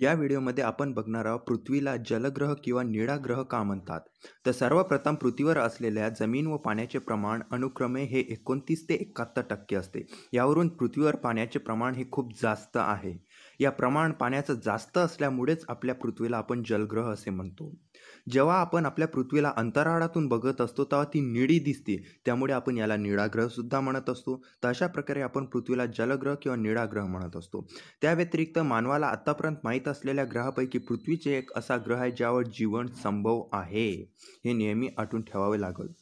या व्हिडिओमध्ये आपण बघणार आहोत पृथ्वीला जलग्रह किंवा निळा ग्रह का म्हणतात तर सर्वप्रथम पृथ्वीवर असलेल्या जमीन व पाण्याचे प्रमाण अनुक्रमे हे एकोणतीस ते एकाहत्तर टक्के असते यावरून पृथ्वीवर पाण्याचे प्रमाण हे खूप जास्त आहे या प्रमाण पाण्याचं जास्त असल्यामुळेच आपल्या पृथ्वीला आपण जलग्रह असे म्हणतो जेव्हा आपण आपल्या पृथ्वीला अंतराळातून बघत असतो तेव्हा ती निळी दिसते त्यामुळे आपण याला निळा सुद्धा म्हणत असतो तर अशा प्रकारे आपण पृथ्वीला जलग्रह किंवा निळाग्रह म्हणत असतो त्या व्यतिरिक्त मानवाला आतापर्यंत माहीत असलेल्या ग्रहापैकी पृथ्वीचे एक असा ग्रह आहे ज्यावर जीवन संभव आहे हे नेहमी आठवून ठेवावे लागल